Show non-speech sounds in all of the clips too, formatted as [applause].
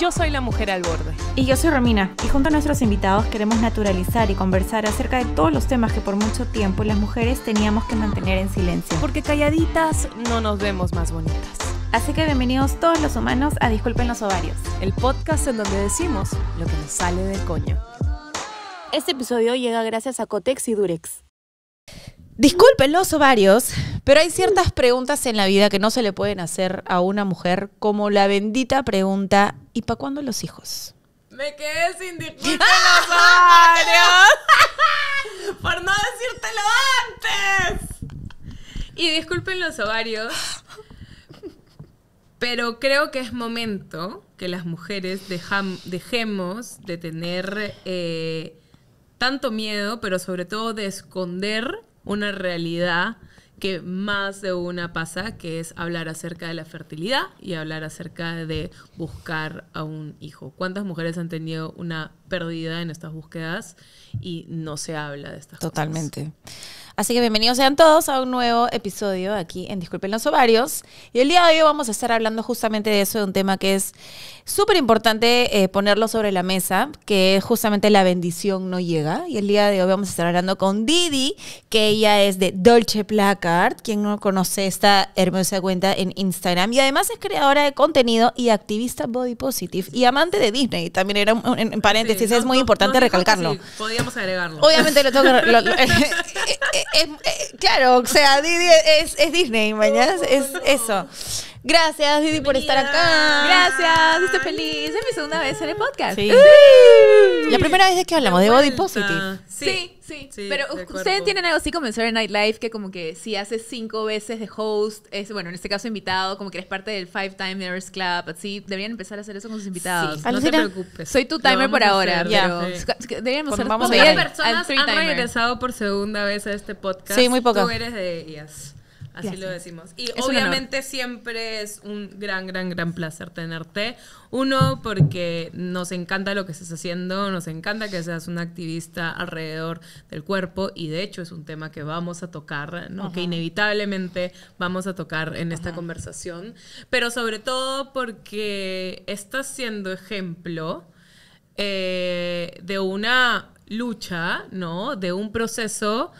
Yo soy la mujer al borde. Y yo soy Romina. Y junto a nuestros invitados queremos naturalizar y conversar acerca de todos los temas que por mucho tiempo las mujeres teníamos que mantener en silencio. Porque calladitas no nos vemos más bonitas. Así que bienvenidos todos los humanos a Disculpen los Ovarios. El podcast en donde decimos lo que nos sale del coño. Este episodio llega gracias a Cotex y Durex. Disculpen los ovarios, pero hay ciertas preguntas en la vida que no se le pueden hacer a una mujer, como la bendita pregunta, ¿y para cuándo los hijos? Me quedé sin decirte los [laughs] por no decírtelo antes. Y disculpen los ovarios, pero creo que es momento que las mujeres dejemos de tener eh, tanto miedo, pero sobre todo de esconder una realidad que más de una pasa, que es hablar acerca de la fertilidad y hablar acerca de buscar a un hijo. ¿Cuántas mujeres han tenido una pérdida en estas búsquedas y no se habla de estas Totalmente. cosas? Totalmente. Así que bienvenidos sean todos a un nuevo episodio aquí en Disculpen los Ovarios. Y el día de hoy vamos a estar hablando justamente de eso, de un tema que es Súper importante eh, ponerlo sobre la mesa, que justamente la bendición no llega. Y el día de hoy vamos a estar hablando con Didi, que ella es de Dolce Placard, quien no conoce esta hermosa cuenta en Instagram. Y además es creadora de contenido y activista body positive y amante de Disney. También era un, en, paréntesis, es muy importante recalcarlo. Sí, agregarlo. Obviamente lo tengo que... [laughs] Eh, eh, claro, o sea, Didi es, es Disney, mañana es eso. Gracias, Didi, por estar acá. Gracias, estoy feliz. Es mi segunda vez en el podcast. Sí. ¡Uh! la primera vez es que hablamos de Body Positive. Sí, sí. pero ustedes tienen algo así como en Saturday Night que como que si haces cinco veces de host, es, bueno, en este caso invitado, como que eres parte del Five Time Club, así. Deberían empezar a hacer eso con sus invitados. no te preocupes. Soy tu timer por ahora, pero deberíamos ser personas han regresado por segunda vez a este podcast. Sí, muy pocas. Tú eres de ellas. Así lo decimos. Y obviamente siempre es un gran, gran, gran placer tenerte. Uno, porque nos encanta lo que estás haciendo, nos encanta que seas una activista alrededor del cuerpo y de hecho es un tema que vamos a tocar, ¿no? que inevitablemente vamos a tocar en esta conversación, pero sobre todo porque estás siendo ejemplo eh, de una lucha, ¿no? De un proceso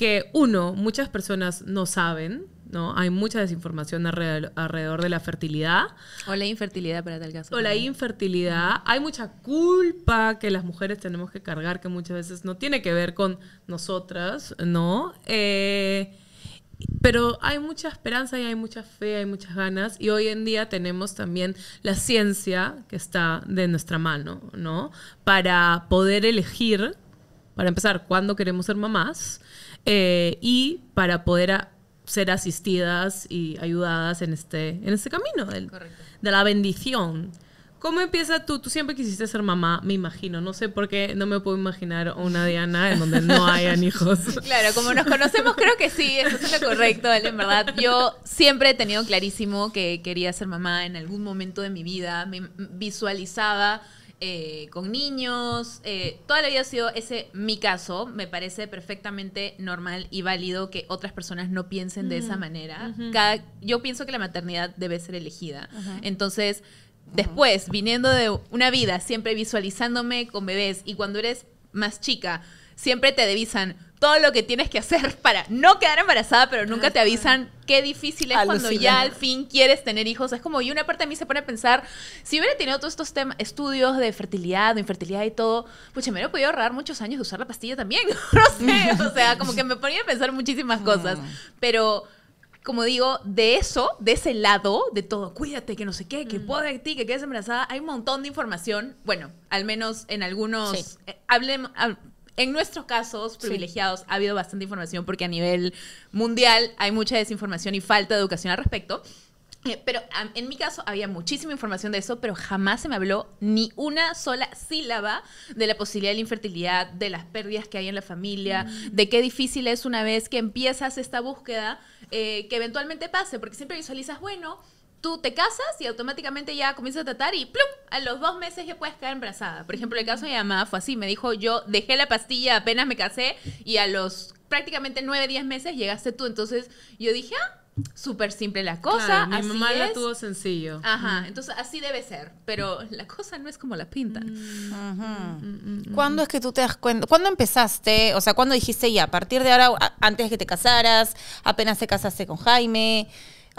que uno, muchas personas no saben, ¿no? Hay mucha desinformación alrededor, de la fertilidad. O la infertilidad para tal caso. O la infertilidad. Hay mucha culpa que las mujeres tenemos que cargar, que muchas veces no tiene que ver con nosotras, ¿no? Eh, pero hay mucha esperanza y hay mucha fe, hay muchas ganas. Y hoy en día tenemos también la ciencia que está de nuestra mano, ¿no? Para poder elegir, para empezar, cuándo queremos ser mamás eh, y para poder ser asistidas y ayudadas en este, en este camino de la bendición. ¿Cómo empieza tú? Tú siempre quisiste ser mamá, me imagino. No sé por qué no me puedo imaginar una Diana en donde no hayan hijos. [laughs] Claro, como nos conocemos, creo que sí, eso es lo correcto, En verdad, yo siempre he tenido clarísimo que quería ser mamá en algún momento de mi vida. visualizaba eh, con niños. Eh, toda la vida ha sido ese mi caso. Me parece perfectamente normal y válido que otras personas no piensen de esa manera. yo pienso que la maternidad debe ser elegida. Entonces, después, viniendo de una vida siempre visualizándome con bebés y cuando eres más chica, siempre te avisan todo lo que tienes que hacer [laughs] para no quedar embarazada, pero nunca te avisan qué difícil es cuando ya al fin quieres tener hijos. Es como, y una parte de mí se pone a pensar, si hubiera tenido todos estos temas, estudios de fertilidad, de infertilidad y todo, pues me hubiera podido ahorrar muchos años de usar la pastilla también. [laughs] o sea, como que me ponía a pensar muchísimas cosas. Mm. Pero como digo, de eso, de ese lado, de todo, cuídate, que no sé qué, que mm. de ti, que quedes embarazada, hay un montón de información. Bueno, al menos en algunos. Sí. Eh, en nuestros casos privilegiados ha habido bastante información porque a nivel mundial hay mucha desinformación y falta de educación al respecto. Eh, pero en mi caso había muchísima información de eso, pero jamás se me habló ni una sola sílaba de la posibilidad de la infertilidad, de las pérdidas que hay en la familia, mm. de qué difícil es una vez que empiezas esta búsqueda eh, que eventualmente pase, porque siempre visualizas, bueno, tú te casas y automáticamente ya comienzas a tratar y ¡plum! A los dos meses ya puedes quedar embarazada. Por ejemplo, el caso de mi mamá fue así. Me dijo, yo dejé la pastilla apenas me casé y a los prácticamente nueve, diez meses llegaste tú. Entonces yo dije, ah, súper simple la cosa. Claro, mi mamá la tuvo sencillo. Ajá, mm. entonces así debe ser. Pero la cosa no es como la pintan. Mm. Mm, ¿Cuándo es que tú te das cuenta? ¿Cuándo empezaste? O sea, ¿cuándo dijiste ya? A partir de ahora, antes de que te casaras, apenas te casaste con Jaime.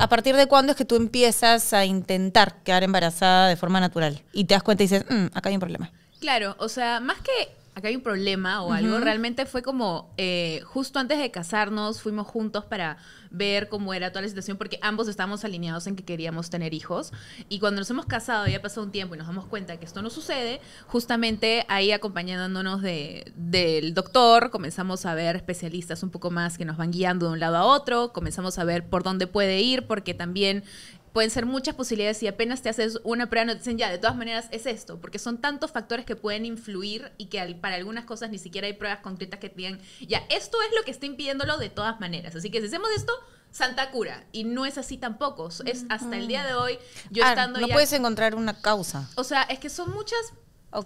¿A partir de cuándo es que tú empiezas a intentar quedar embarazada de forma natural? Y te das cuenta y dices, mm, acá hay un problema. Claro, o sea, más que acá hay un problema o algo. Realmente fue como eh, justo antes de casarnos fuimos juntos para ver cómo era toda la situación porque ambos estábamos alineados en que queríamos tener hijos y cuando nos hemos casado ya pasado un tiempo y nos damos cuenta que esto no sucede, justamente ahí acompañándonos de, del doctor comenzamos a ver especialistas un poco más que nos van guiando de un lado a otro, comenzamos a ver por dónde puede ir porque también pueden ser muchas posibilidades y apenas te haces una prueba no te dicen ya, de todas maneras es esto, porque son tantos factores que pueden influir y que para algunas cosas ni siquiera hay pruebas concretas que te digan ya, esto es lo que está impidiéndolo de todas maneras. Así que si hacemos esto, santa cura. Y no es así tampoco. Es hasta el día de hoy, yo ah, No puedes encontrar una causa. O sea, es que son muchas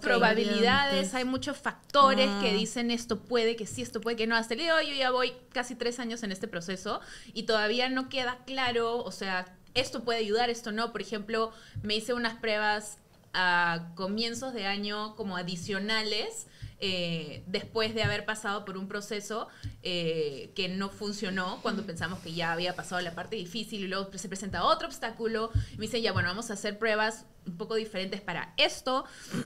probabilidades, hay muchos factores que mm. dicen esto puede que sí, esto puede que no. Hasta el día de hoy yo ya voy casi tres años en este proceso y todavía no queda claro, o sea, esto puede ayudar, esto no. Por ejemplo, me hice unas pruebas a comienzos de año como adicionales. Eh, después de haber pasado por un proceso eh, que no funcionó, cuando pensamos que ya había pasado la parte difícil y luego se presenta otro obstáculo, me dice ya, bueno, vamos a hacer pruebas un poco diferentes para esto. [clears throat]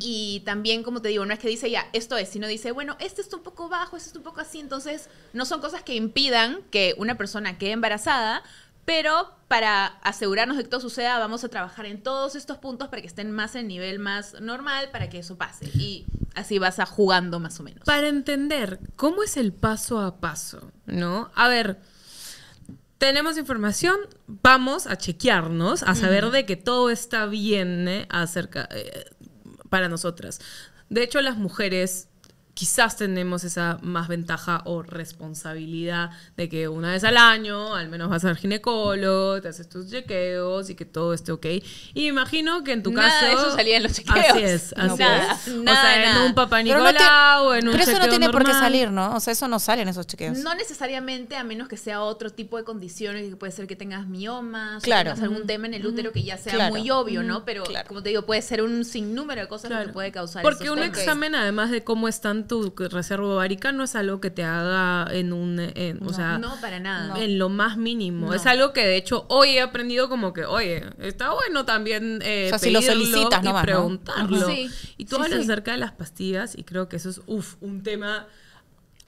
Y también, como te digo, no es que dice ya, esto es, sino dice, bueno, este está un poco bajo, este es un poco así, entonces no son cosas que impidan que una persona quede embarazada, pero para asegurarnos de que todo suceda, vamos a trabajar en todos estos puntos para que estén más en nivel más normal, para que eso pase. Y así vas a jugando más o menos. Para entender cómo es el paso a paso, ¿no? A ver, tenemos información, vamos a chequearnos, a saber de que todo está bien ¿eh? Eh, para nosotras. De hecho, las mujeres quizás tenemos esa más ventaja o responsabilidad de que una vez al año al menos vas al ginecólogo, te haces tus chequeos y que todo esté ok. Y imagino que en tu caso... eso salía en los chequeos. Así es, así es. o sea, en un papá o en un Pero eso no tiene por qué salir, ¿no? O sea, eso no sale en esos chequeos. No necesariamente, a menos que sea otro tipo de condiciones, que puede ser que tengas miomas, claro. tengas algún tema en el útero que ya sea muy obvio, ¿no? Pero, como te digo, puede ser un sinnúmero de cosas que puede causar Porque un examen, además de cómo están tu reserva ovárica no es algo que te haga en un, o sea, no para nada, en lo más mínimo. Es algo que de hecho hoy he aprendido como que, oye, está bueno también eh, pedirlo y preguntarlo. y tú hablas acerca de las pastillas y creo que eso es, uff, un tema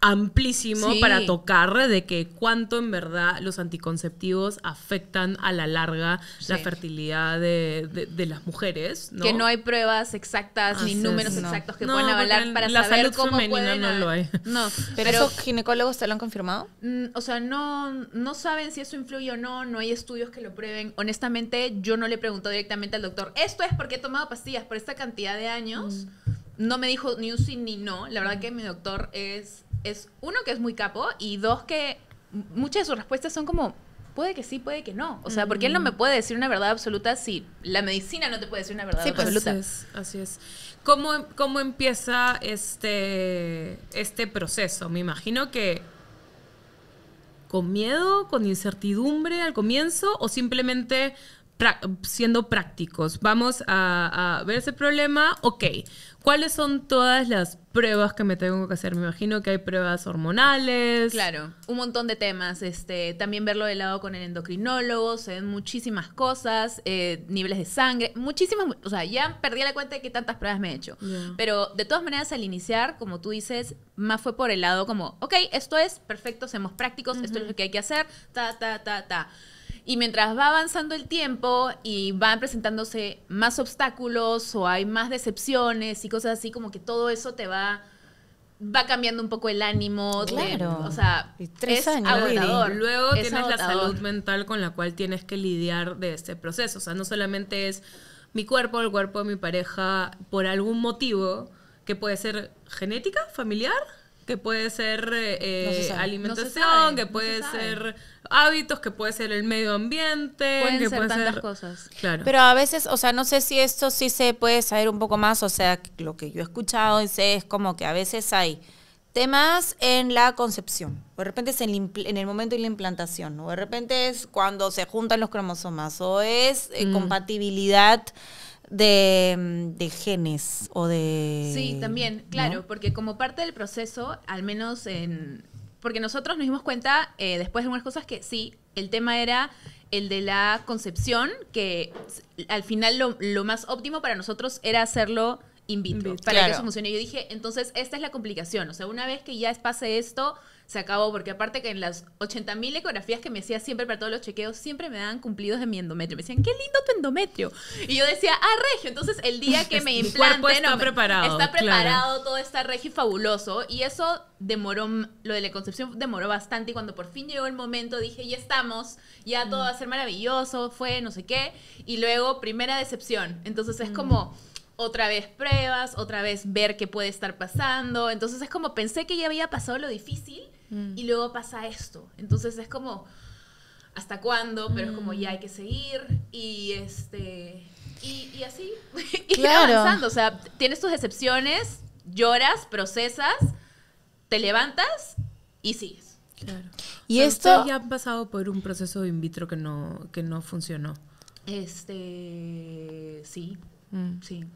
amplísimo para tocar de que cuánto en verdad los anticonceptivos afectan a la larga la fertilidad de, las mujeres. Que no hay pruebas exactas ni números exactos que puedan avalar para saber cómo pueden... no lo hay. [laughs] No, pero, ¿esos ginecólogos se lo han confirmado? Mm, o sea, no, no saben si eso influye o no, no hay estudios que lo prueben. Honestamente, yo no le pregunto directamente al doctor, esto es porque he tomado pastillas por esta cantidad de años. Mm. No me dijo ni un sí ni no. La verdad que mi doctor es es uno que es muy capo y dos que muchas de sus respuestas son como puede que sí, puede que no. O sea, porque él no me mm. puede decir una verdad absoluta si la medicina no te puede decir una verdad pues, absoluta. Así es, así es. ¿Cómo, empieza este, este proceso? Me imagino que con miedo, con incertidumbre al comienzo o simplemente siendo prácticos. Vamos a, a, ver ese problema, ok, ¿Cuáles son todas las pruebas que me tengo que hacer? Me imagino que hay pruebas hormonales. Claro, un montón de temas. Este, también verlo de lado con el endocrinólogo, se ven muchísimas cosas, eh, niveles de sangre, muchísimas, o sea, ya perdí la cuenta de qué tantas pruebas me he hecho. Pero de todas maneras, al iniciar, como tú dices, más fue por el lado como, ok, esto es perfecto, seamos prácticos, esto es lo que hay que hacer, ta, ta, ta, ta. Y mientras va avanzando el tiempo y van presentándose más obstáculos o hay más decepciones y cosas así, como que todo eso te va va cambiando un poco el ánimo. Claro. o sea, Tres es Luego tienes la salud mental con la cual tienes que lidiar de este proceso. O sea, no solamente es mi cuerpo, el cuerpo de mi pareja, por algún motivo que puede ser genética, familiar, que puede ser alimentación, que puede ser hábitos, que puede ser el medio ambiente, Pueden ser tantas cosas. Claro. Pero a veces, o sea, no sé si esto sí se puede saber un poco más, o sea, lo que yo he escuchado y sé es como que a veces hay temas en la concepción, o de repente es en, el momento de la implantación, o de repente es cuando se juntan los cromosomas, o es eh, mm. compatibilidad Mm, de, genes o de... Sí, también, claro, porque como parte del proceso, al menos en... Porque nosotros nos dimos cuenta, eh, después de algunas cosas, que sí, el tema era el de la concepción, que al final lo, lo más óptimo para nosotros era hacerlo in para que eso funcione. Yo dije, entonces, esta es la complicación. O sea, una vez que ya pase esto, se acabó, porque aparte que en las mil ecografías que me hacía siempre para todos los chequeos, siempre me daban cumplidos de mi endometrio. Me decían, qué lindo tu endometrio. Y yo decía, ah, regio. Entonces, el día que me implanten... está preparado. Está preparado, todo está regio y fabuloso. Y eso demoró, lo de la concepción demoró bastante. Y cuando por fin llegó el momento, dije, ya estamos, ya todo mm. va a ser maravilloso, fue no sé qué. Y luego, primera decepción. Entonces, es mm. como otra vez pruebas, otra vez ver qué puede estar pasando. Entonces es como pensé que ya había pasado lo difícil mm. y luego pasa esto. Entonces es como, ¿hasta cuándo? Pero es como mm. ya hay que seguir y este... Y, así, [laughs] claro. avanzando. O sea, tienes tus decepciones, lloras, procesas, te levantas y sigues. Claro. Y esto ya han pasado por un proceso in vitro que no que no funcionó. Este sí. Mm. Sí.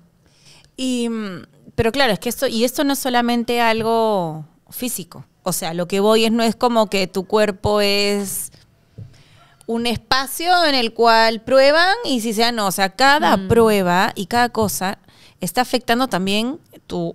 Y, mm, pero claro, es que esto, y esto no es solamente algo físico. O sea, lo que voy es no es como que tu cuerpo es un espacio en el cual prueban y si sea no. O sea, cada mm. prueba y cada cosa está afectando también tu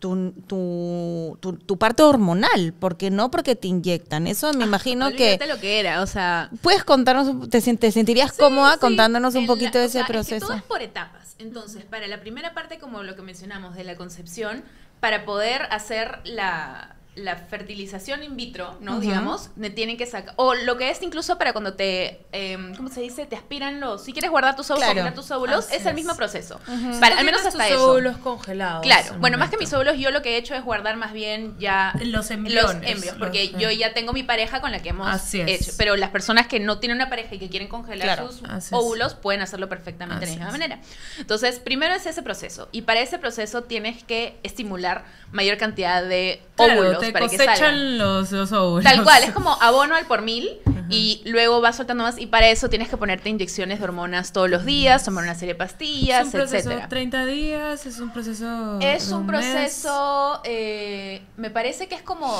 tu, tu, tu, parte hormonal, porque no porque te inyectan. Eso me ah, imagino que. lo que era, o sea. ¿Puedes contarnos, te, te sentirías cómoda contándonos un poquito de ese proceso? por etapas. Entonces, para la primera parte, como lo que mencionamos de la concepción, para poder hacer la, la fertilización in vitro, ¿no? Digamos, te tienen que sacar. O lo que es incluso para cuando te, em, ¿cómo se dice? Te aspiran los. Si quieres guardar tus óvulos, tus óvulos, es, el mismo proceso. para, al menos hasta tus óvulos congelados. Claro. Bueno, más que mis óvulos, yo lo que he hecho es guardar más bien ya. Los embriones. Los embrios, porque yo ya tengo mi pareja con la que hemos hecho. Pero las personas que no tienen una pareja y que quieren congelar sus óvulos pueden hacerlo perfectamente de la misma manera. Entonces, primero es ese proceso. Y para ese proceso tienes que estimular mayor cantidad de óvulos los, óvulos. Tal cual, es como [laughs] abono al por mil y luego vas soltando más y para eso tienes que ponerte inyecciones de hormonas todos los días, tomar una serie de pastillas, es un proceso 30 días, es un proceso Es un, proceso eh, me parece que es como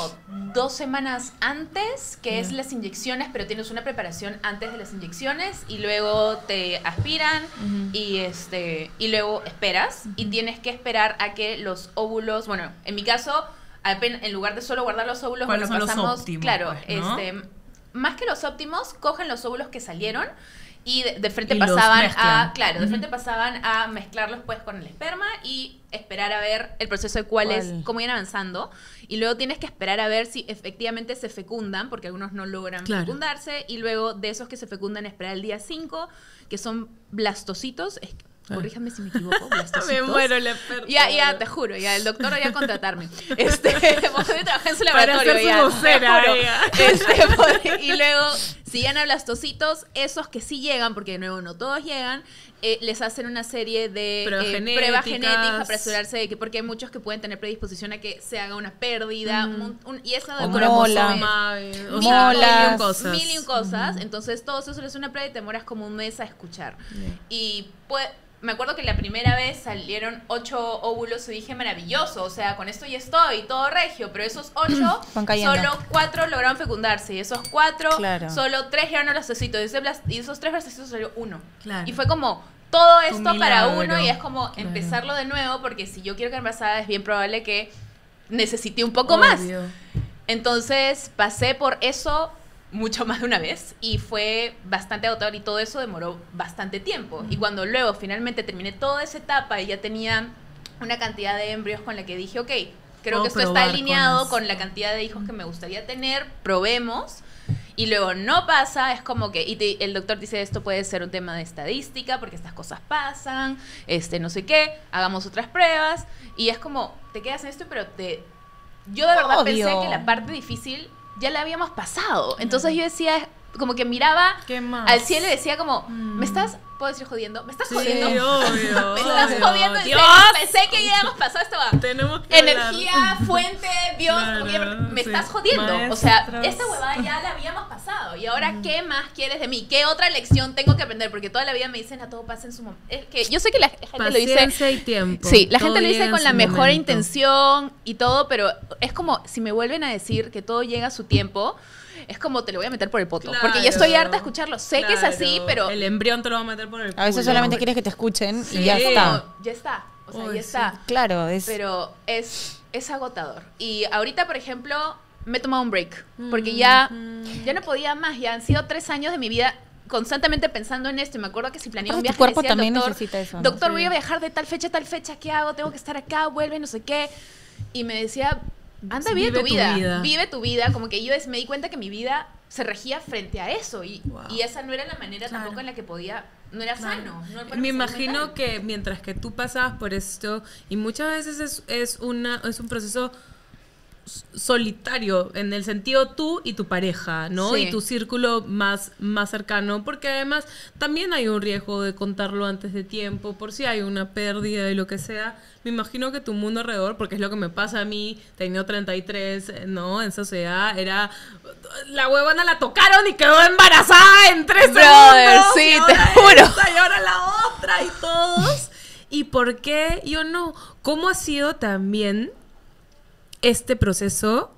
dos semanas antes, que es las inyecciones, pero tienes una preparación antes de las inyecciones y luego te aspiran y este y luego esperas y tienes que esperar a que los óvulos, bueno, en mi caso en lugar de solo guardar los óvulos, cuando pasamos, claro, pues, este, más que los óptimos, cogen los óvulos que salieron y de, frente pasaban a claro de frente pasaban a mezclarlos pues con el esperma y esperar a ver el proceso de cuál, cómo iban avanzando y luego tienes que esperar a ver si efectivamente se fecundan porque algunos no logran fecundarse y luego de esos que se fecundan esperar el día 5 que son blastocitos Ah. Corríjame si me equivoco. me [laughs] muero, la Ya, ya, te juro, ya, el doctor [laughs] este, [laughs] voy a contratarme. Este, a trabajar en su laboratorio Para ya. Su vocera, este, y luego, si llegan a blastocitos, esos que sí llegan, porque de nuevo no todos llegan, eh, les hacen una serie de pruebas eh, genéticas, para asegurarse de que, porque hay muchos que pueden tener predisposición a que se haga una pérdida, mm. y esa de o mola, mil, cosas. y cosas. Entonces, todo eso es una prueba y te demoras como un mes a escuchar. Y me acuerdo que la primera vez salieron ocho óvulos y dije, maravilloso, o sea, con esto ya estoy, todo regio, pero esos [clears throat] ocho, solo cuatro lograron fecundarse y esos cuatro, solo tres a los y, esos tres bracitos salió uno. Y fue como, todo esto para uno y es como empezarlo de nuevo, porque si yo quiero que embarazada es bien probable que necesite un poco más. Entonces pasé por eso mucho [laughs] más de una vez y fue bastante agotador y todo eso demoró bastante tiempo. Y cuando luego finalmente terminé toda esa etapa y ya tenía una cantidad de embrios con la que dije, ok, creo que esto está alineado con, la cantidad de hijos que me gustaría tener, probemos y luego no pasa, es como que, y el doctor dice, esto puede ser un tema de estadística, porque estas cosas pasan, este, no sé qué, hagamos otras pruebas, y es como, te quedas en esto, pero te... Yo de verdad pensé que la parte difícil ya la habíamos pasado, entonces yo decía, como que miraba al cielo y decía como, mm. me estás, puedo decir jodiendo, me estás jodiendo. [laughs] me estás jodiendo. Dios. Pensé que ya habíamos pasado esto. [laughs] Tenemos que Energía, fuente, Dios, me estás jodiendo. O sea, esta huevada ya la habíamos pasado. Y ahora, ¿qué más quieres de mí? ¿Qué otra lección tengo que aprender? Porque toda la vida me dicen a todo pasa en su momento. Es que yo sé que la gente lo dice. Y tiempo. Sí, la gente lo dice con la mejor intención y todo, pero es como si me vuelven a decir que todo llega a su tiempo es como te lo voy a meter por el poto. porque yo estoy harta de escucharlo. Sé que es así, pero. El embrión te lo va a meter por el poto. A veces solamente quieres que te escuchen y ya está. ya está. O sea, ya está. Claro, es. Pero es, es agotador. Y ahorita, por ejemplo, me he tomado un break. Porque ya, ya no podía más. Ya han sido tres años de mi vida constantemente pensando en esto y me acuerdo que si planeé un viaje tu cuerpo también doctor, necesita eso, doctor voy a viajar de tal fecha a tal fecha qué hago tengo que estar acá vuelve no sé qué y me decía Anda, vive, tu, vida, Vive tu vida. Como que yo me di cuenta que mi vida se regía frente a eso. Y, y esa no era la manera tampoco en la que podía. No era sano. me imagino que mientras que tú pasabas por esto, y muchas veces es, es, una, es un proceso solitario, en el sentido tú y tu pareja, ¿no? Y tu círculo más, más cercano, porque además también hay un riesgo de contarlo antes de tiempo, por si hay una pérdida y lo que sea. Me imagino que tu mundo alrededor, porque es lo que me pasa a mí, tenía 33, eh, ¿no? En sociedad, era. La huevona la tocaron y quedó embarazada en tres Brother, Sí, te juro. y ahora la otra y todos. ¿Y por qué yo no? ¿Cómo ha sido también este proceso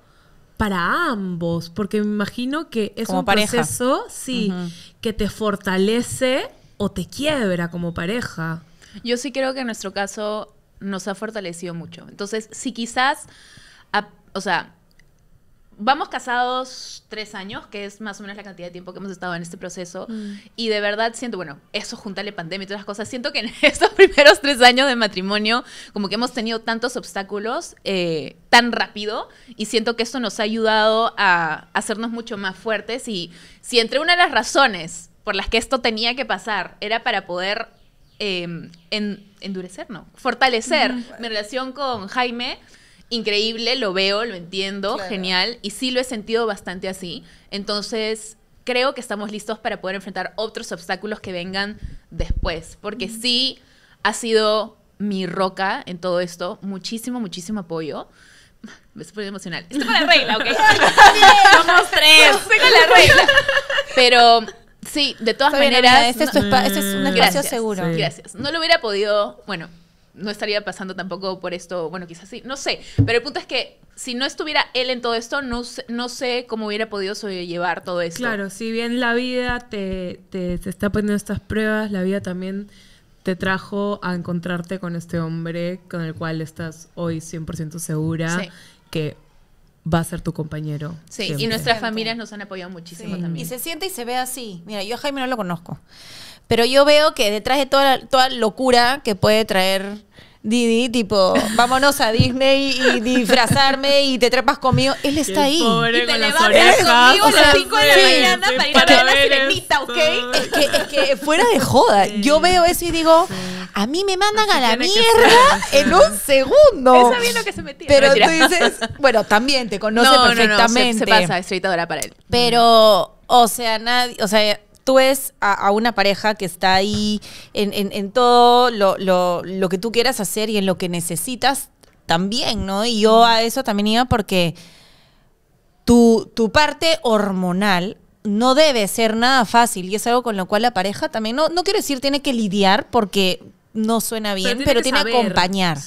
para ambos, porque me imagino que es un proceso, sí, que te fortalece o te quiebra como pareja. Yo sí creo que en nuestro caso nos ha fortalecido mucho. Entonces, si quizás, o sea, vamos casados tres años, que es más o menos la cantidad de tiempo que hemos estado en este proceso. Mm. Y de verdad siento, bueno, eso juntarle pandemia y todas las cosas, siento que en [laughs] estos primeros tres años de matrimonio, como que hemos tenido tantos obstáculos eh, tan rápido, y siento que esto nos ha ayudado a hacernos mucho más fuertes. Y si entre una de las razones por las que esto tenía que pasar era para poder em, endurecer, ¿no? Fortalecer mi relación con Jaime increíble, lo veo, lo entiendo, genial, y sí lo he sentido bastante así. Entonces, creo que estamos listos para poder enfrentar otros obstáculos que vengan después, porque sí ha sido mi roca en todo esto, muchísimo, muchísimo apoyo. [laughs] Me estoy poniendo emocional. Estoy con la regla, ¿ok? [laughs] Somos tres. Estoy con la regla. Pero sí, de todas maneras. Este es tu este un mm. espacio seguro. Gracias. No lo hubiera podido. Bueno, no estaría pasando tampoco por esto, bueno, quizás sí, no sé, pero el punto es que si no estuviera él en todo esto, no, no sé cómo hubiera podido sobrellevar todo esto. Claro, si bien la vida te, te, está poniendo estas pruebas, la vida también te trajo a encontrarte con este hombre con el cual estás hoy 100% segura que va a ser tu compañero. Sí, y nuestras familias nos han apoyado muchísimo también. Y se siente y se ve así. Mira, yo a Jaime no lo conozco. Pero yo veo que detrás de toda, la, toda locura que puede traer Didi, tipo, [laughs] vámonos a Disney y, disfrazarme y te trepas conmigo. Él está ahí. Y te levantas conmigo a las 5 de la mañana para ir a ver la sirenita, ¿ok? Es que, es que, fuera de joda. Yo veo eso y digo, a mí me mandan a la mierda en un segundo. No sabía lo que se metía. Pero tú dices, [laughs] bueno, también te conoce no, perfectamente. No, se, pasa, es para él. Pero, o sea, nadie, o sea, tú es a, una pareja que está ahí en, en, todo lo, lo, que tú quieras hacer y en lo que necesitas también, ¿no? Y yo a eso también iba porque tu, tu parte hormonal no debe ser nada fácil y es algo con lo cual la pareja también, no, no quiero decir tiene que lidiar porque no suena bien, pero tiene, que, acompañar.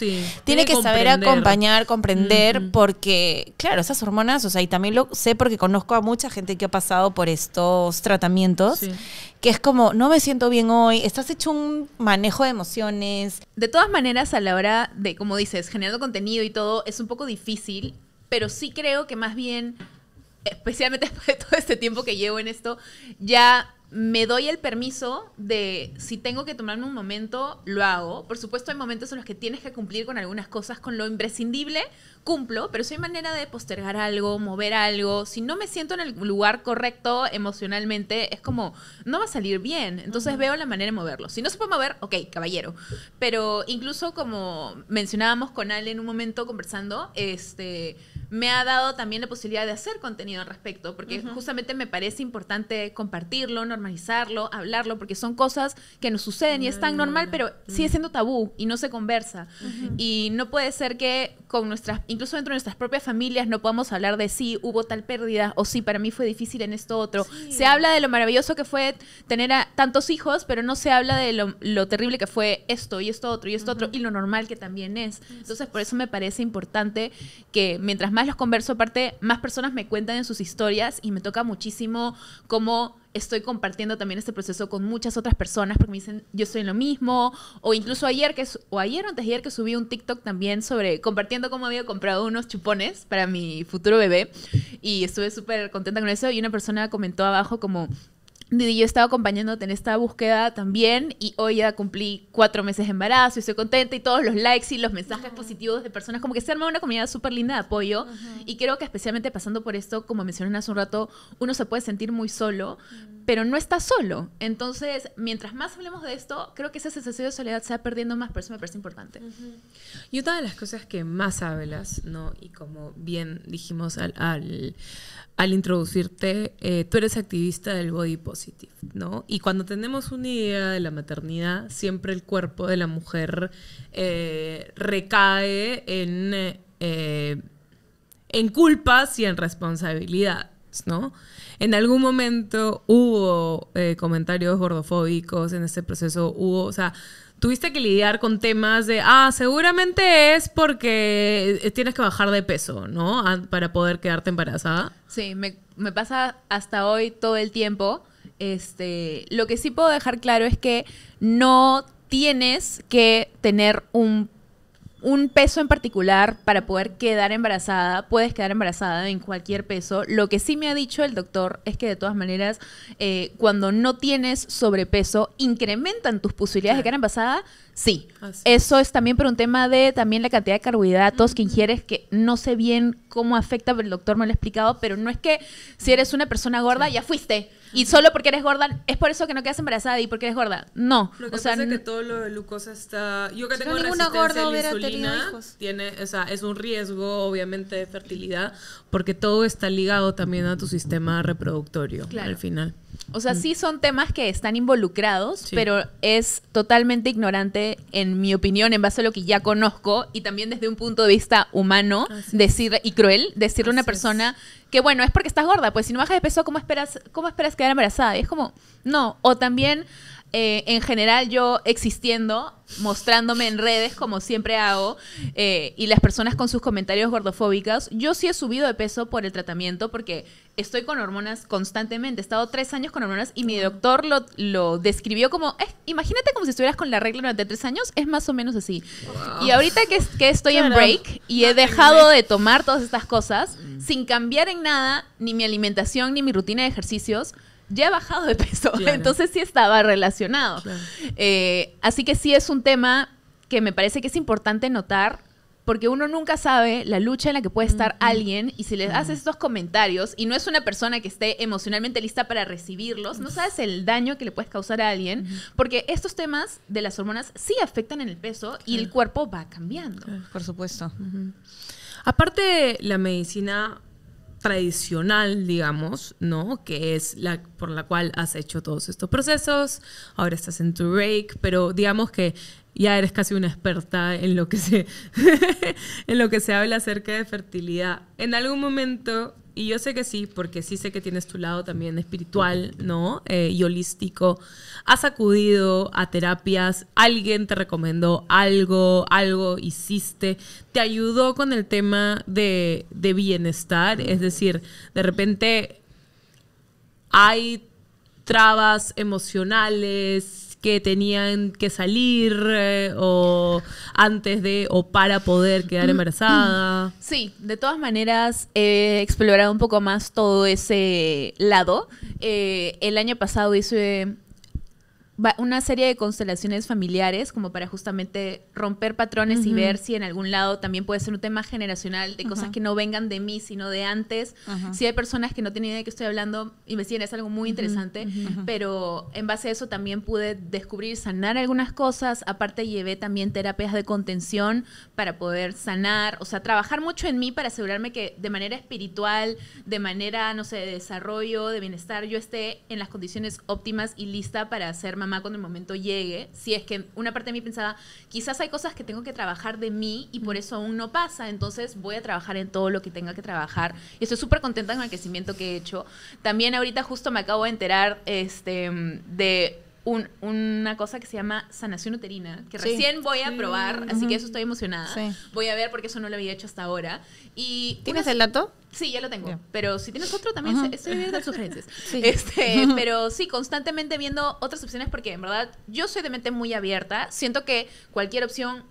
tiene, que saber acompañar, comprender, porque, claro, esas hormonas, o sea, y también lo sé porque conozco a mucha gente que ha pasado por estos tratamientos, que es como, no me siento bien hoy, estás hecho un manejo de emociones. De todas maneras, a la hora de, como dices, generando contenido y todo, es un poco difícil, pero sí creo que más bien especialmente [laughs] después de todo este tiempo que llevo en esto, ya me doy el permiso de, si tengo que tomarme un momento, lo hago. Por supuesto, hay momentos en los que tienes que cumplir con algunas cosas, con lo imprescindible, cumplo, pero si hay manera de postergar algo, mover algo, si no me siento en el lugar correcto emocionalmente, es como, no va a salir bien. Entonces veo la manera de moverlo. Si no se puede mover, ok, caballero. Pero incluso como mencionábamos con Ale en un momento conversando, este me ha dado también la posibilidad de hacer contenido al respecto, porque justamente me parece importante compartirlo, normalizarlo, hablarlo, porque son cosas que nos suceden y están tan normal, pero sigue siendo tabú y no se conversa. Y no puede ser que con nuestras, incluso dentro de nuestras propias familias, no podamos hablar de si hubo tal pérdida, o si para mí fue difícil en esto otro. Se habla de lo maravilloso que fue tener a tantos hijos, pero no se habla de lo, terrible que fue esto y esto otro y esto otro, y lo normal que también es. Entonces, por eso me parece importante que mientras más más los converso, aparte, más personas me cuentan en sus historias y me toca muchísimo cómo estoy compartiendo también este proceso con muchas otras personas porque me dicen, yo soy lo mismo, o incluso ayer, que o ayer o antes de ayer que subí un TikTok también sobre compartiendo cómo había comprado unos chupones para mi futuro bebé y estuve súper contenta con eso y una persona comentó abajo como, Didi, yo estaba acompañándote en esta búsqueda también y hoy ya cumplí cuatro meses de embarazo y estoy contenta y todos los likes y los mensajes positivos de personas, como que se arma una comunidad súper linda de apoyo y creo que especialmente pasando por esto, como mencioné hace un rato, uno se puede sentir muy solo, pero no está solo. Entonces, mientras más hablemos de esto, creo que ese sensación de soledad se va perdiendo más, por eso me parece importante. Y una de las cosas que más hablas, ¿no? Y como bien dijimos al, introducirte, eh, tú eres activista del body positive, ¿no? Y cuando tenemos una idea de la maternidad, siempre el cuerpo de la mujer eh, recae en, eh, en culpas y en responsabilidades, ¿no? En algún momento hubo eh, comentarios gordofóbicos en este proceso, hubo, o sea, tuviste que lidiar con temas de, ah, seguramente es porque eh, tienes que bajar de peso, ¿no? Ah, para poder quedarte embarazada. Sí, me, me pasa hasta hoy todo el tiempo. Este, lo que sí puedo dejar claro es que no tienes que tener un un peso en particular para poder quedar embarazada, puedes quedar embarazada en cualquier peso. Lo que sí me ha dicho el doctor es que de todas maneras, eh, cuando no tienes sobrepeso, incrementan tus posibilidades de quedar embarazada. Sí, eso es también por un tema de también la cantidad de carbohidratos que ingieres, que no sé bien cómo afecta, pero el doctor me lo ha explicado, pero no es que si eres una persona gorda ya fuiste y solo porque eres gorda, es por eso que no quedas embarazada y porque eres gorda. No. Lo que o sea, pasa es que todo lo de glucosa está. Yo que tengo resistencia a la insulina, tiene, o sea, es un riesgo, obviamente, de fertilidad, porque todo está ligado también a tu sistema reproductorio al final. O sea, sí son temas que están involucrados, pero es totalmente ignorante, en mi opinión, en base a lo que ya conozco y también desde un punto de vista humano decir y cruel decirle a una persona que, bueno, es porque estás gorda, pues si no bajas de peso, ¿cómo esperas, cómo esperas quedar embarazada? Y es como, no. O también eh, en general yo existiendo, mostrándome en redes como siempre hago, eh, y las personas con sus comentarios gordofóbicos, yo sí he subido de peso por el tratamiento porque estoy con hormonas constantemente, he estado tres años con hormonas y mi doctor lo, describió como, eh, imagínate como si estuvieras con la regla durante tres años, es más o menos así. Y ahorita que, estoy en break y he dejado de tomar todas estas cosas, mm. sin cambiar en nada, ni mi alimentación, ni mi rutina de ejercicios, ya he bajado de peso, entonces sí estaba relacionado. Eh, así que sí es un tema que me parece que es importante notar porque uno nunca sabe la lucha en la que puede estar alguien y si le haces estos comentarios y no es una persona que esté emocionalmente lista para recibirlos, no sabes el daño que le puedes causar a alguien, porque estos temas de las hormonas sí afectan en el peso y el cuerpo va cambiando. Por supuesto. Aparte de Aparte, la medicina tradicional, digamos, ¿no? Que es la por la cual has hecho todos estos procesos, ahora estás en tu break, pero digamos que ya eres casi una experta en lo que se, [laughs] en lo que se habla acerca de fertilidad. En algún momento y yo sé que sí, porque sí sé que tienes tu lado también espiritual, ¿no? Eh, y holístico. ¿Has acudido a terapias? ¿Alguien te recomendó algo? ¿Algo hiciste? ¿Te ayudó con el tema de, de bienestar? Es decir, de repente hay trabas emocionales, que tenían que salir eh, o antes de o para poder quedar embarazada. [clears throat] Sí, de todas maneras he explorado un poco más todo ese lado. Eh, el año pasado hice una serie de constelaciones familiares como para justamente romper patrones y ver si en algún lado también puede ser un tema generacional de cosas que no vengan de mí sino de antes. Si hay personas que no tienen idea de qué estoy hablando, y me siguen es algo muy interesante, pero en base a eso también pude descubrir, sanar algunas cosas, aparte llevé también terapias de contención para poder sanar, o sea, trabajar mucho en mí para asegurarme que de manera espiritual, de manera, no sé, de desarrollo, de bienestar, yo esté en las condiciones óptimas y lista para hacer mamá cuando el momento llegue, si es que una parte de mí pensaba, quizás hay cosas que tengo que trabajar de mí y por eso aún no pasa, entonces voy a trabajar en todo lo que tenga que trabajar. Y estoy súper contenta con el crecimiento que he hecho. También ahorita justo me acabo de enterar este, de un, una cosa que se llama sanación uterina, que recién voy a probar, así que eso estoy emocionada. Voy a ver porque eso no lo había hecho hasta ahora. Y ¿Tienes el dato? Sí, ya lo tengo. Pero si tienes otro, también estoy viendo [laughs] sugerencias. Este, pero sí, constantemente viendo otras opciones porque en verdad yo soy de mente muy abierta. Siento que cualquier opción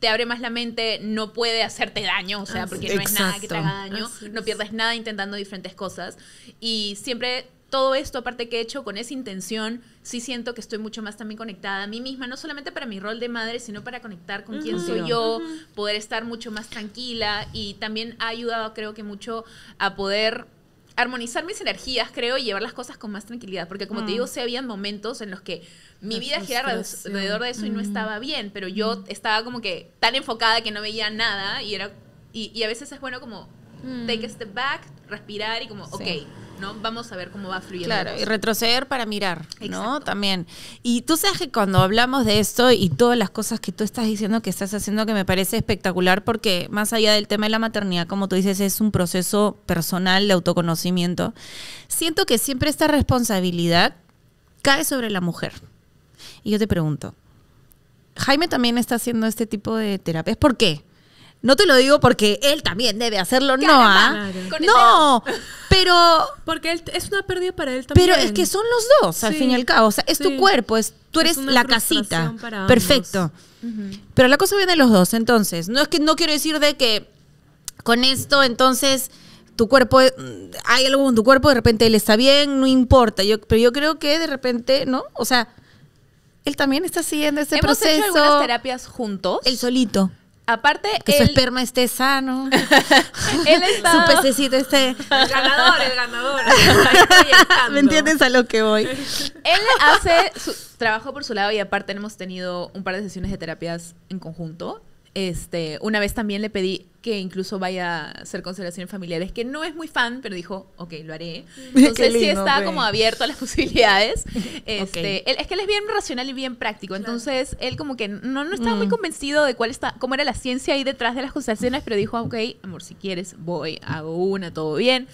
te abre más la mente, no puede hacerte daño, o sea, porque no es nada que te haga daño, no pierdes nada intentando diferentes cosas. Y siempre todo esto, aparte que he hecho con esa intención, sí siento que estoy mucho más también conectada a mí misma, no solamente para mi rol de madre, sino para conectar con quién soy yo, poder estar mucho más tranquila y también ha ayudado creo que mucho a poder armonizar mis energías, creo, y llevar las cosas con más tranquilidad, porque como te digo, mm. sí habían momentos en los que mi vida giraba alrededor de eso y no estaba mm. bien, pero yo mm. estaba como que tan enfocada que no veía nada y era y, y a veces es bueno como take a step back, respirar y como, ok, ¿no? Vamos a ver cómo va fluyendo. Claro, y retroceder para mirar, ¿no? También. Y tú sabes que cuando hablamos de esto y todas las cosas que tú estás diciendo que estás haciendo, que me parece espectacular, porque más allá del tema de la maternidad, como tú dices, es un proceso personal de autoconocimiento, siento que siempre esta responsabilidad cae sobre la mujer. Y yo te pregunto, Jaime también está haciendo este tipo de terapias. ¿Por qué? No te lo digo porque él también debe hacerlo, no. Ah? No, pero. [laughs] Porque él, es una pérdida para él también. Pero es que son los dos, al fin y al cabo. O sea, es tu cuerpo, es, tú eres la casita. Perfecto. Pero la cosa viene de los dos, entonces. No es que no quiero decir de que con esto, entonces tu cuerpo, mm, hay algo en tu cuerpo, de repente él está bien, no importa. Yo, pero yo creo que de repente, ¿no? O sea, él también está siguiendo ese proceso. ¿Hemos hecho algunas terapias juntos? Él solito. Aparte. Que su esperma esté sano. [laughs] él está su pececito esté. El ganador, el ganador. [laughs] ¿Me entiendes a lo que voy? Él hace su trabajo por su lado y aparte hemos tenido un par de sesiones de terapias en conjunto. Este, una vez también le pedí que incluso vaya a hacer consideraciones familiares, que no es muy fan, pero dijo, ok, lo haré. [laughs] Entonces sí está como abierto a las [laughs] posibilidades. [laughs] Este, es que él es bien racional y bien práctico, entonces él como que no, no estaba muy mm. convencido de cuál está, cómo era la ciencia ahí detrás de las consideraciones, pero dijo, ok, amor, si quieres, voy, hago una, todo bien.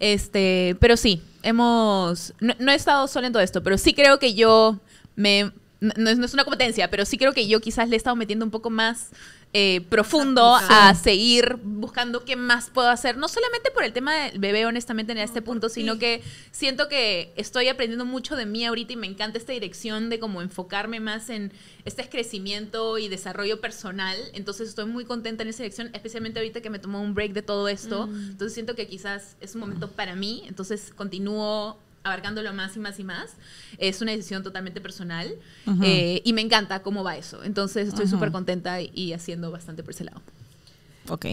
Este, pero sí, hemos, no, he estado solo en todo esto, pero sí creo que yo me es, no, es, una competencia, pero sí creo que yo quizás le he estado metiendo un poco más eh, profundo a seguir buscando qué más puedo hacer. No solamente por el tema del bebé, honestamente, en este punto, sino que siento que estoy aprendiendo mucho de mí ahorita y me encanta esta dirección de como enfocarme más en este crecimiento y desarrollo personal. Entonces estoy muy contenta en esa dirección, especialmente ahorita que me tomó un break de todo esto. Mm. Entonces siento que quizás es un momento para mí. Entonces continúo abarcándolo más y más y más. Es una decisión totalmente personal eh, y me encanta cómo va eso. Entonces estoy súper contenta y, haciendo bastante por ese lado. Ok.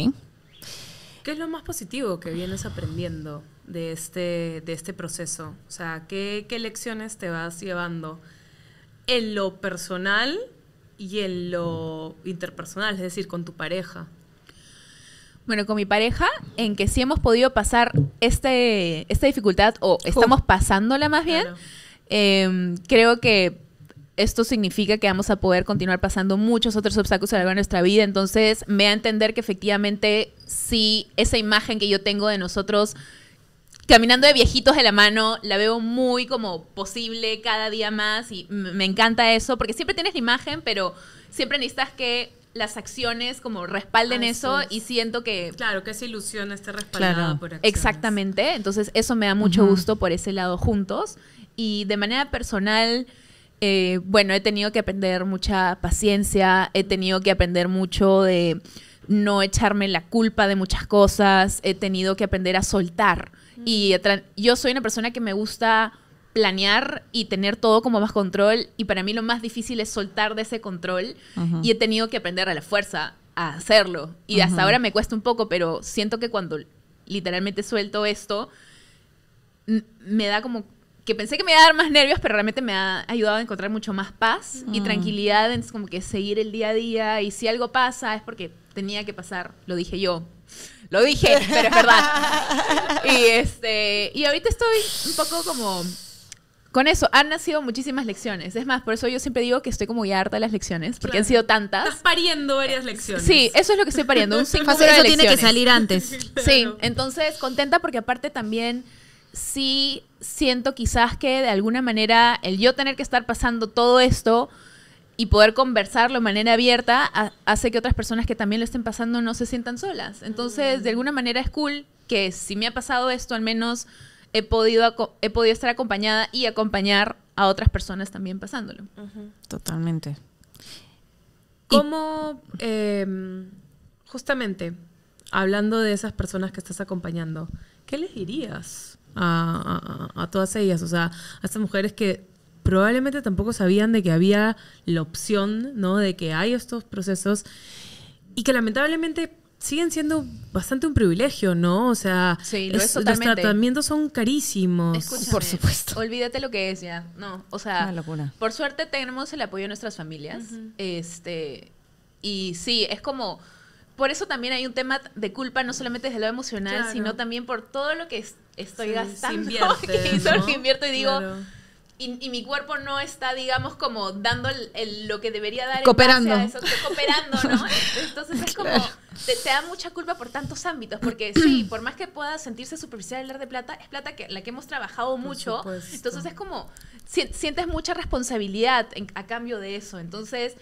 ¿Qué es lo más positivo que vienes aprendiendo de este, de este proceso? O sea, ¿qué, ¿qué lecciones te vas llevando en lo personal y en lo interpersonal, es decir, con tu pareja? Bueno, con mi pareja, en que sí hemos podido pasar este, esta dificultad, o estamos pasándola más bien, em, creo que esto significa que vamos a poder continuar pasando muchos otros obstáculos a lo largo de nuestra vida. Entonces, me da a entender que efectivamente sí, esa imagen que yo tengo de nosotros caminando de viejitos de la mano, la veo muy como posible cada día más y me encanta eso, porque siempre tienes la imagen, pero siempre necesitas que las acciones como respalden eso y siento que... Claro, que esa ilusión esté respaldada por Exactamente, entonces eso me da mucho gusto por ese lado juntos y de manera personal... Eh, bueno, he tenido que aprender mucha paciencia, he tenido que aprender mucho de no echarme la culpa de muchas cosas, he tenido que aprender a soltar. Y yo soy una persona que me gusta planear y tener todo como más control y para mí lo más difícil es soltar de ese control y he tenido que aprender a la fuerza a hacerlo y hasta ahora me cuesta un poco, pero siento que cuando literalmente suelto esto me da como que pensé que me iba a dar más nervios, pero realmente me ha ayudado a encontrar mucho más paz y mm. tranquilidad, es como que seguir el día a día y si algo pasa es porque tenía que pasar, lo dije yo, lo dije, pero es verdad. [laughs] y este, y ahorita estoy un poco como con eso han nacido muchísimas lecciones. Es más, por eso yo siempre digo que estoy como ya harta de las lecciones, porque han sido tantas. Estás pariendo varias lecciones. Sí, eso es lo que estoy pariendo, un [laughs] Eso tiene que salir antes. Sí, entonces contenta porque aparte también sí siento quizás que de alguna manera el yo tener que estar pasando todo esto y poder conversarlo de manera abierta hace que otras personas que también lo estén pasando no se sientan solas. Entonces, mm. de alguna manera es cool que si me ha pasado esto, al menos he podido, he podido estar acompañada y acompañar a otras personas también pasándolo. Totalmente. ¿Cómo, em, justamente, hablando de esas personas que estás acompañando, qué les dirías a, a todas ellas? O sea, a estas mujeres que probablemente tampoco sabían de que había la opción, ¿no? De que hay estos procesos y que lamentablemente siguen siendo bastante un privilegio, ¿no? O sea, los tratamientos son carísimos. por supuesto. Olvídate lo que es ya. No, o sea, por suerte tenemos el apoyo de nuestras familias. Este y sí, es como por eso también hay un tema de culpa no solamente desde lo emocional, sino también por todo lo que estoy gastando, [laughs] que invierto y digo Y, mi cuerpo no está, digamos, como dando lo que debería dar. Cooperando. cooperando, ¿no? [laughs] Entonces es como, te, da mucha culpa por tantos ámbitos, porque [clears throat] sí, por más que pueda sentirse superficial hablar de plata, es plata que la que hemos trabajado mucho, entonces es como sientes mucha responsabilidad a cambio de eso, entonces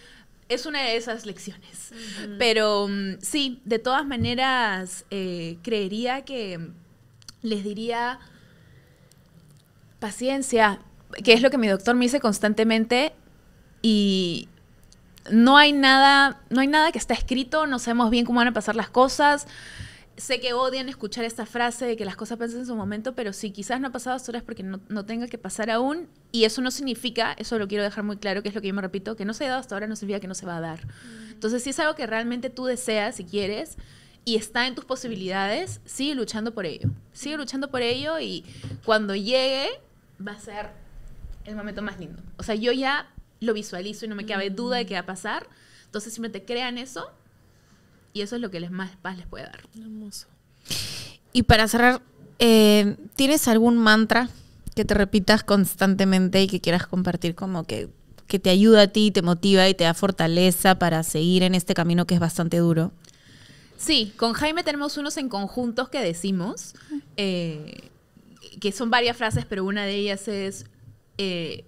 es una de esas lecciones. Pero mm, sí, de todas maneras, eh, creería que les diría paciencia, que es lo que mi doctor me dice constantemente y, no hay nada, no hay nada que está escrito, no sabemos bien cómo van a pasar las cosas. Sé que odian escuchar esta frase de que las cosas pasan en su momento, pero si quizás no ha pasado hasta ahora es porque no, no, tenga que pasar aún, y eso no significa, eso lo quiero dejar muy claro, que es lo que yo me repito, que no se ha dado hasta ahora no significa que no se va a dar. Mm. Entonces, si es algo que realmente tú deseas y quieres, y está en tus posibilidades, sigue luchando por ello. Sigue luchando por ello y cuando llegue va a ser el momento más lindo. O sea, yo ya lo visualizo y no me cabe duda de mm. qué va a pasar. Entonces siempre te crean eso y eso es lo que les más paz les puede dar. Hermoso. Y para cerrar, eh, ¿tienes algún mantra que te repitas constantemente y que quieras compartir como que, te ayuda a ti, te motiva y te da fortaleza para seguir en este camino que es bastante duro? Sí, con Jaime tenemos unos en conjuntos que decimos, eh, que son varias frases, pero una de ellas es, eh,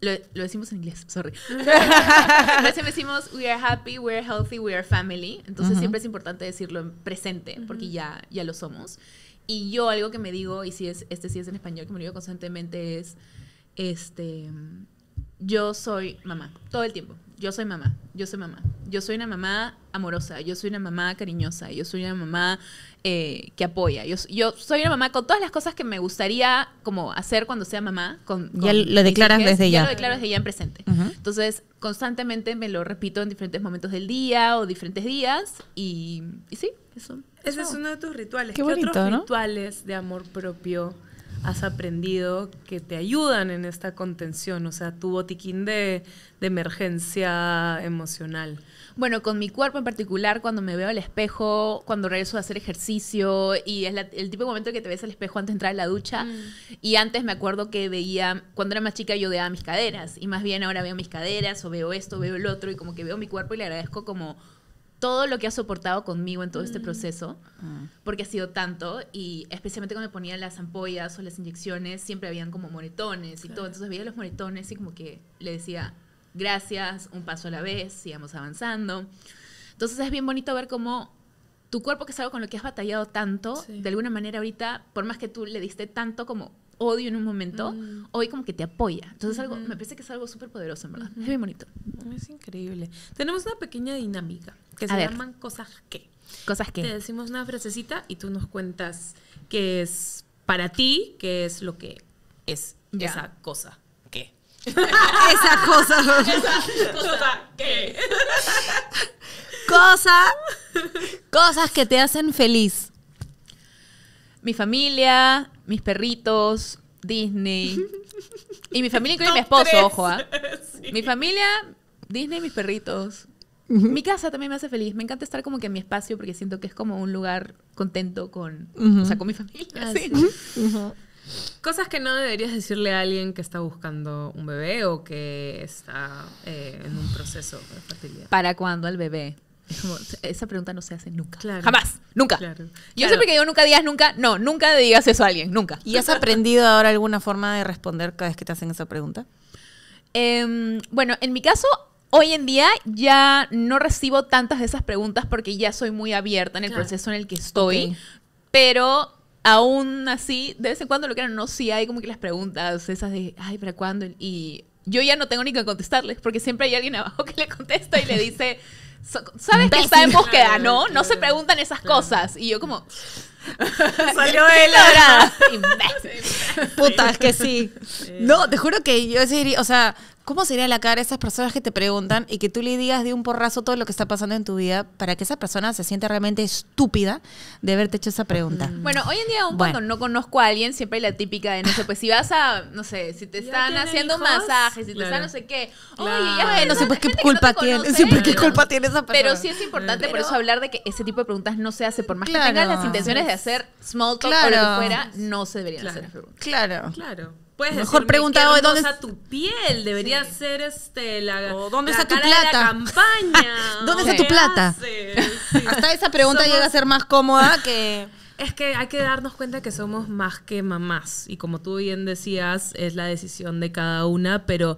lo, decimos en inglés, sorry. A [laughs] veces decimos, we are happy, we are healthy, we are family. Entonces siempre es importante decirlo en presente, porque ya, ya lo somos. Y yo algo que me digo, y si es, este sí es en español, que me lo digo constantemente, es, este, yo soy mamá, todo el tiempo yo soy mamá, yo soy mamá. Yo soy una mamá amorosa, yo soy una mamá cariñosa, yo soy una mamá eh, que apoya. Yo, yo soy una mamá con todas las cosas que me gustaría como hacer cuando sea mamá. Con, ya lo declaras desde ya. Ya lo declaro desde ya en presente. Entonces, constantemente me lo repito en diferentes momentos del día o diferentes días y, y sí, eso. Ese es uno de tus rituales. Qué, otros rituales de amor propio has aprendido que te ayudan en esta contención, o sea, tu botiquín de, emergencia emocional. Bueno, con mi cuerpo en particular, cuando me veo al espejo, cuando regreso a hacer ejercicio, y es el tipo de momento que te ves al espejo antes de entrar a la ducha. Mm. Y antes me acuerdo que veía, cuando era más chica, yo veía mis caderas, y más bien ahora veo mis caderas, o veo esto, veo el otro, y como que veo mi cuerpo y le agradezco como todo lo que ha soportado conmigo en todo este mm. proceso, ah. porque ha sido tanto, y especialmente cuando me ponían las ampollas o las inyecciones, siempre habían como moretones y todo, entonces veía los moretones y como que le decía, gracias, un paso a la vez, sigamos avanzando. Entonces es bien bonito ver cómo tu cuerpo, que es algo con lo que has batallado tanto, de alguna manera ahorita, por más que tú le diste tanto como odio en un momento, mm. hoy como que te apoya. Entonces, algo, me parece que es algo súper poderoso, en verdad. Es bien bonito. Es increíble. Tenemos una pequeña dinámica que se llaman cosas que. Cosas que. Te decimos una frasecita y tú nos cuentas qué es para ti, qué es lo que es esa cosa. ¿Qué? [laughs] esa cosa. [laughs] esa cosa. ¿Qué? [laughs] Cosa. Cosas que te hacen feliz. Mi familia, mis perritos, Disney. Y mi familia incluye mi esposo, ojo. ¿ah? [laughs] Mi familia, Disney, mis perritos. Mi casa también me hace feliz. Me encanta estar como que en mi espacio porque siento que es como un lugar contento con, o sea, con mi familia. Ah, Cosas que no deberías decirle a alguien que está buscando un bebé o que está eh, en un proceso de fertilidad. ¿Para cuándo el bebé? esa pregunta no se hace nunca. Jamás. Nunca. Yo siempre que digo nunca digas nunca, no, nunca digas eso a alguien, nunca. ¿Y has aprendido ahora alguna forma de responder cada vez que te hacen esa pregunta? Em, bueno, en mi caso, hoy en día ya no recibo tantas de esas preguntas porque ya soy muy abierta en el proceso en el que estoy. Pero aún así, de vez en cuando lo que no, sí hay como que las preguntas esas de, ay, ¿para cuándo? Y yo ya no tengo ni que contestarles porque siempre hay alguien abajo que le contesta y le dice sabes que está en búsqueda, ¿no? No se preguntan esas cosas. Y yo como... [laughs] [laughs] Salió él ahora. es que sí. No, te juro que yo decidiría, o sea, ¿Cómo sería la cara de esas personas que te preguntan y que tú le digas de un porrazo todo lo que está pasando en tu vida para que esa persona se sienta realmente estúpida de haberte hecho esa pregunta? Mm. Bueno, hoy en día aún cuando no conozco a alguien, siempre hay la típica de, no sé, pues si vas a, no sé, si te [laughs] están haciendo masajes, si te están no sé qué, oye, ya no pues culpa no tiene, qué culpa tiene esa persona. Pero sí es importante mm. por eso hablar de que ese tipo de preguntas no se hace, por más que tengas las intenciones de hacer small talk o lo fuera, no se deberían hacer. Claro. Claro. Puedes Mejor pregunta preguntado dónde está tu piel, debería ser este la dónde está tu plata. campaña. [laughs] ¿Dónde está tu plata? [laughs] Hasta esa pregunta llega a ser más cómoda que [laughs] es que hay que darnos cuenta que somos más que mamás. Y como tú bien decías, es la decisión de cada una, pero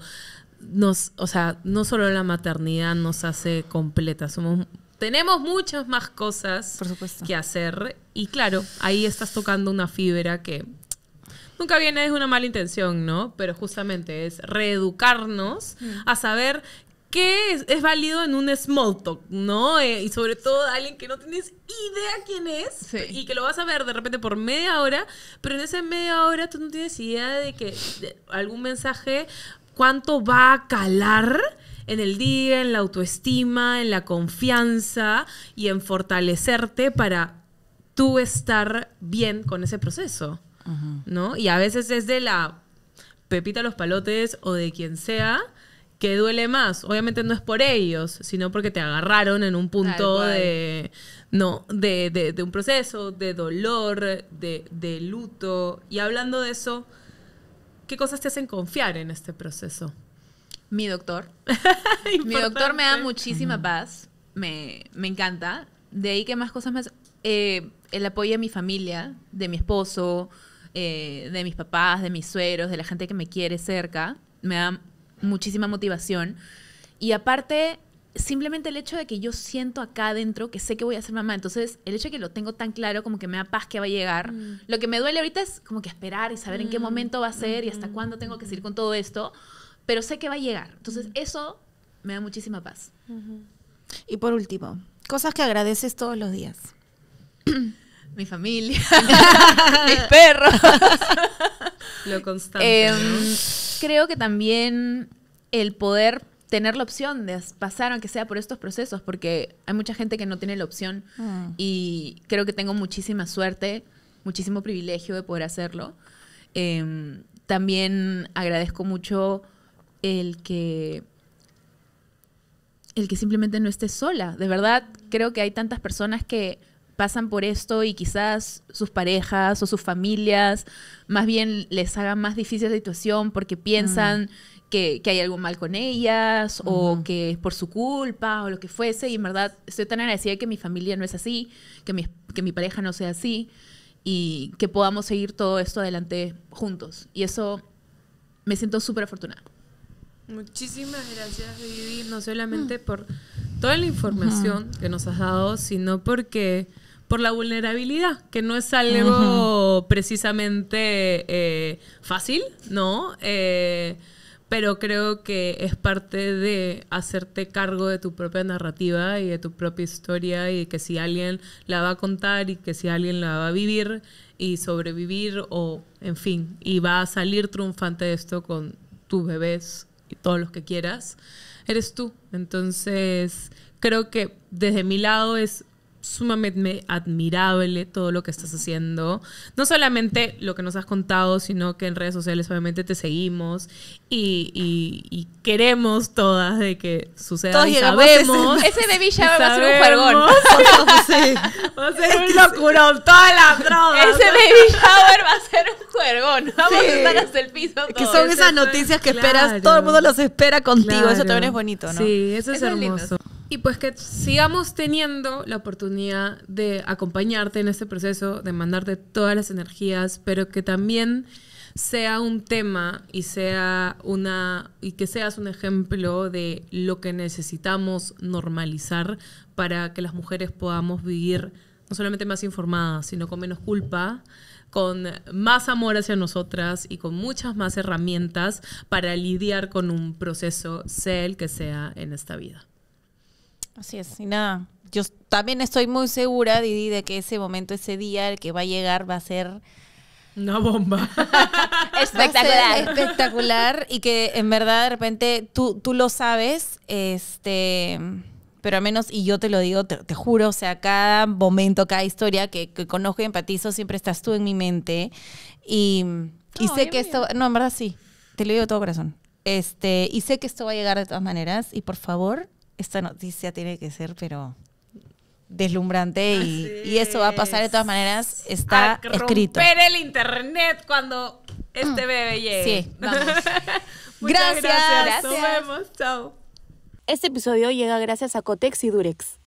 nos, o sea, no solo la maternidad nos hace completa, somos tenemos muchas más cosas que hacer. Y claro, ahí estás tocando una fibra que nunca viene es una mala intención, ¿no? Pero justamente es reeducarnos mm. a saber qué es, válido en un small talk, ¿no? Eh, y sobre todo alguien que no tienes idea quién es y que lo vas a ver de repente por media hora, pero en esa media hora tú no tienes idea de que algún mensaje, cuánto va a calar en el día, en la autoestima, en la confianza y en fortalecerte para tú estar bien con ese proceso. ¿no? Y a veces es de la Pepita los palotes o de quien sea que duele más. Obviamente no es por ellos, sino porque te agarraron en un punto de no, de, de, un proceso, de dolor, de, luto. Y hablando de eso, ¿qué cosas te hacen confiar en este proceso? Mi doctor. [laughs] Mi doctor me da muchísima paz. Me, encanta. De ahí que más cosas más. Eh, el apoyo de mi familia, de mi esposo, eh, de mis papás, de mis sueros, de la gente que me quiere cerca, me da muchísima motivación. Y aparte, simplemente el hecho de que yo siento acá adentro que sé que voy a ser mamá. Entonces, el hecho de que lo tengo tan claro, como que me da paz que va a llegar. Mm. Lo que me duele ahorita es como que esperar y saber en qué mm. momento va a ser y hasta cuándo tengo que seguir con todo esto. Pero sé que va a llegar. Entonces, mm. eso me da muchísima paz. Y por último, cosas que agradeces todos los días. [clears throat] mi familia, [laughs] mis perros. Lo constante. Em, creo que también el poder tener la opción de pasar, aunque sea por estos procesos, porque hay mucha gente que no tiene la opción mm. y creo que tengo muchísima suerte, muchísimo privilegio de poder hacerlo. Em, también agradezco mucho el que el que simplemente no esté sola. De verdad, creo que hay tantas personas que pasan por esto y quizás sus parejas o sus familias más bien les hagan más difícil la situación porque mm. piensan que, hay algo mal con ellas o que es por su culpa o lo que fuese. Y en verdad estoy tan agradecida que mi familia no es así, que mi, que mi pareja no sea así y que podamos seguir todo esto adelante juntos. Y eso me siento súper afortunada. Muchísimas gracias, Vivi, no mm. solamente por toda la información que nos has dado, sino porque por la vulnerabilidad, que no es algo precisamente eh, fácil, ¿no? Eh, pero creo que es parte de hacerte cargo de tu propia narrativa y de tu propia historia y que si alguien la va a contar y que si alguien la va a vivir y sobrevivir o, en fin, y va a salir triunfante de esto con tus bebés y todos los que quieras, eres tú. Entonces, creo que desde mi lado es sumamente admirable todo lo que estás haciendo. No solamente lo que nos has contado, sino que en redes sociales obviamente te seguimos y, queremos todas de que suceda Todos y sabemos. [laughs] Ese, baby shower va a ser un Juegón. [laughs] Va a ser un locurón, todas las drogas. Ese baby shower va a ser un juergón. Vamos a estar hasta el piso. Que son esas noticias que esperas, todo el mundo las espera contigo. Eso también es bonito, ¿no? Sí, eso, es hermoso. y pues que sigamos teniendo la oportunidad de acompañarte en este proceso, de mandarte todas las energías, pero que también sea un tema y sea una y que seas un ejemplo de lo que necesitamos normalizar para que las mujeres podamos vivir no solamente más informadas, sino con menos culpa, con más amor hacia nosotras y con muchas más herramientas para lidiar con un proceso, sea el que sea en esta vida. Así es, y nada, yo también estoy muy segura, Didi, de que ese momento, ese día, el que va a llegar va a ser una bomba. [laughs] espectacular. espectacular y que en verdad de repente tú, tú lo sabes, este, pero al menos, y yo te lo digo, te, juro, o sea, cada momento, cada historia que, conozco y empatizo, siempre estás tú en mi mente. Y, oh, sé que esto, no, en verdad sí, te lo digo de todo corazón. Este, y sé que esto va a llegar de todas maneras y por favor, esta noticia tiene que ser, pero deslumbrante y, eso va a pasar de todas maneras. Está escrito escrito. el internet cuando este mm. bebé llegue. [laughs] gracias. gracias. Nos vemos. Chao. Este episodio llega gracias a Cotex y Durex.